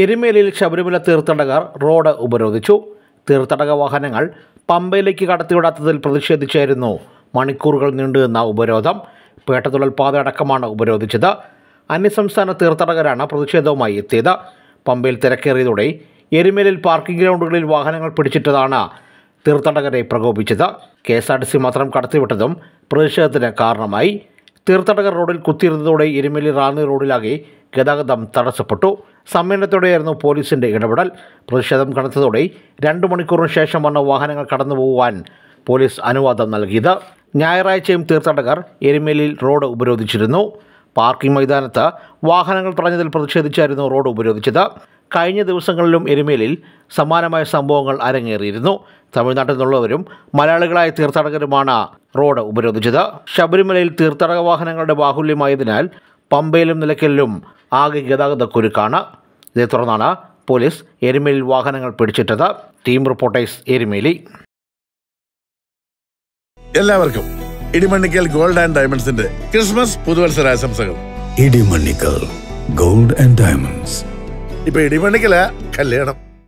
എരുമേലിയിൽ ശബരിമല തീർത്ഥാടകർ റോഡ് ഉപരോധിച്ചു തീർത്ഥാടക വാഹനങ്ങൾ പമ്പയിലേക്ക് കടത്തിവിടാത്തതിൽ പ്രതിഷേധിച്ചായിരുന്നു മണിക്കൂറുകൾ നീണ്ടുനിന്ന ഉപരോധം പേട്ടതുള്ളൽ പാത അടക്കമാണ് ഉപരോധിച്ചത് അന്യസംസ്ഥാന തീർത്ഥാടകരാണ് പ്രതിഷേധവുമായി എത്തിയത് പമ്പയിൽ തിരക്കേറിയതോടെ എരുമേലിൽ പാർക്കിംഗ് ഗ്രൗണ്ടുകളിൽ വാഹനങ്ങൾ പിടിച്ചിട്ടതാണ് തീർത്ഥാടകരെ പ്രകോപിച്ചത് K S R T C മാത്രം കടത്തിവിട്ടതും പ്രതിഷേധത്തിന് കാരണമായി തീർത്ഥാടകർ റോഡിൽ കുത്തിയിരുന്നതോടെ എരുമേലി റാന്നി റോഡിലാകെ ഗതാഗതം തടസ്സപ്പെട്ടു സമ്മേളനത്തോടെയായിരുന്നു പോലീസിൻ്റെ ഇടപെടൽ പ്രതിഷേധം കടത്തതോടെ രണ്ട് മണിക്കൂറിന് ശേഷം വന്ന വാഹനങ്ങൾ കടന്നുപോകുവാൻ പോലീസ് അനുവാദം നൽകിയത് ഞായറാഴ്ചയും തീർത്ഥാടകർ എരുമേലിയിൽ റോഡ് ഉപരോധിച്ചിരുന്നു പാർക്കിംഗ് മൈതാനത്ത് വാഹനങ്ങൾ തടഞ്ഞതിൽ പ്രതിഷേധിച്ചായിരുന്നു റോഡ് ഉപരോധിച്ചത് കഴിഞ്ഞ ദിവസങ്ങളിലും എരുമേലിൽ സമാനമായ സംഭവങ്ങൾ അരങ്ങേറിയിരുന്നു തമിഴ്നാട്ടിൽ നിന്നുള്ളവരും മലയാളികളായ തീർത്ഥാടകരുമാണ് റോഡ് ഉപരോധിച്ചത് ശബരിമലയിൽ തീർത്ഥാടക വാഹനങ്ങളുടെ ബാഹുല്യമായതിനാൽ പമ്പയിലും നിലയ്ക്കലിലും ആകെ കുരുക്കാണ് ഇതേ തുടർന്നാണ് പോലീസ് എരുമേലിൽ വാഹനങ്ങൾ പിടിച്ചിട്ടത് ടീം റിപ്പോർട്ടേഴ്സ് എരുമേലി എല്ലാവർക്കും ഇടിമണ്ണിക്കൽ ഗോൾഡ് ആൻഡ് ഡയമണ്ട്സിന്റെ ക്രിസ്മസ് പുതുവത്സരാശംസകൾ ഇടിമണ്ണിക്കൽ ഗോൾഡ് ആൻഡ് ഡയമണ്ട്സ് ഇപ്പൊ ഇടിമണ്ണിക്കല കല്യാണം